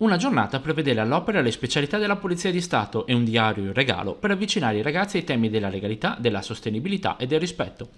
Una giornata per vedere all'opera le specialità della Polizia di Stato e un diario in regalo per avvicinare i ragazzi ai temi della legalità, della sostenibilità e del rispetto.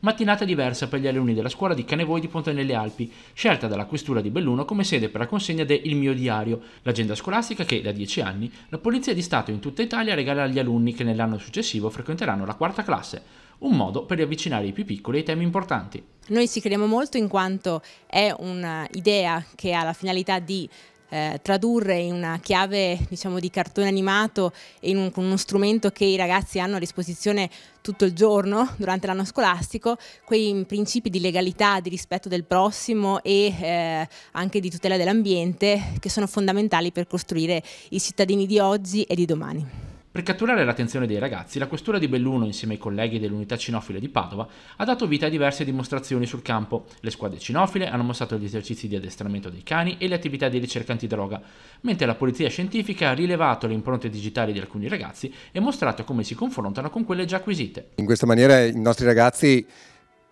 Mattinata diversa per gli alunni della scuola di Canevoi di Ponte nelle Alpi, scelta dalla Questura di Belluno come sede per la consegna de Il mio diario, l'agenda scolastica che da dieci anni la Polizia di Stato in tutta Italia regala agli alunni che nell'anno successivo frequenteranno la quarta classe, un modo per riavvicinare i più piccoli ai temi importanti. Noi ci crediamo molto in quanto è un'idea che ha la finalità di eh, tradurre in una chiave diciamo, di cartone animato e in un, uno strumento che i ragazzi hanno a disposizione tutto il giorno durante l'anno scolastico, quei principi di legalità, di rispetto del prossimo e eh, anche di tutela dell'ambiente che sono fondamentali per costruire i cittadini di oggi e di domani. Per catturare l'attenzione dei ragazzi, la questura di Belluno insieme ai colleghi dell'unità cinofile di Padova ha dato vita a diverse dimostrazioni sul campo. Le squadre cinofile hanno mostrato gli esercizi di addestramento dei cani e le attività di ricerca antidroga, mentre la polizia scientifica ha rilevato le impronte digitali di alcuni ragazzi e mostrato come si confrontano con quelle già acquisite. In questa maniera i nostri ragazzi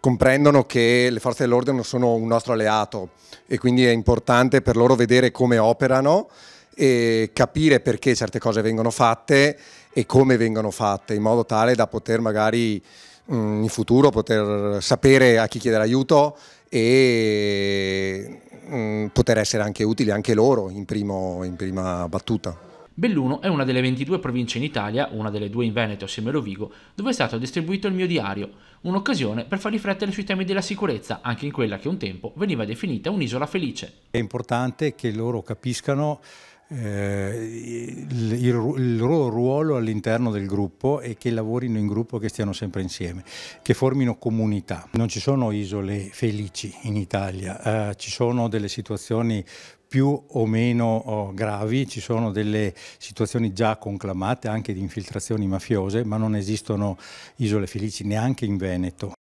comprendono che le forze dell'ordine sono un nostro alleato e quindi è importante per loro vedere come operano capire perché certe cose vengono fatte e come vengono fatte, in modo tale da poter magari mm, in futuro poter sapere a chi chiedere aiuto e mm, poter essere anche utili anche loro in, primo, in prima battuta. Belluno è una delle 22 province in Italia, una delle due in Veneto assieme a Rovigo, dove è stato distribuito il mio diario, un'occasione per far riflettere sui temi della sicurezza, anche in quella che un tempo veniva definita un'isola felice. È importante che loro capiscano eh, il, il, loro ruolo all'interno del gruppo e che lavorino in gruppo, che stiano sempre insieme, che formino comunità. Non ci sono isole felici in Italia, eh, ci sono delle situazioni più o meno oh, gravi, ci sono delle situazioni già conclamate anche di infiltrazioni mafiose, ma non esistono isole felici neanche in Veneto.